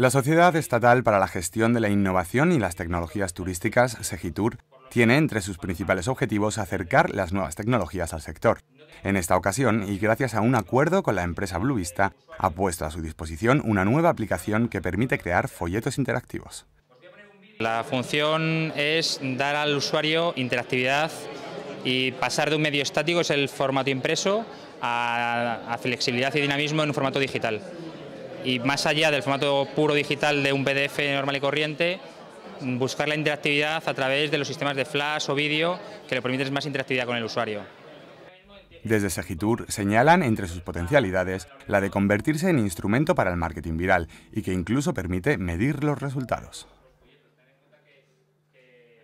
La Sociedad Estatal para la Gestión de la Innovación y las Tecnologías Turísticas, SEGITUR, tiene entre sus principales objetivos acercar las nuevas tecnologías al sector. En esta ocasión, y gracias a un acuerdo con la empresa Bluevista, ha puesto a su disposición una nueva aplicación que permite crear folletos interactivos. La función es dar al usuario interactividad y pasar de un medio estático, es el formato impreso, a, a flexibilidad y dinamismo en un formato digital y más allá del formato puro digital de un PDF normal y corriente, buscar la interactividad a través de los sistemas de flash o vídeo que le permiten más interactividad con el usuario. Desde Segitur señalan entre sus potencialidades la de convertirse en instrumento para el marketing viral y que incluso permite medir los resultados.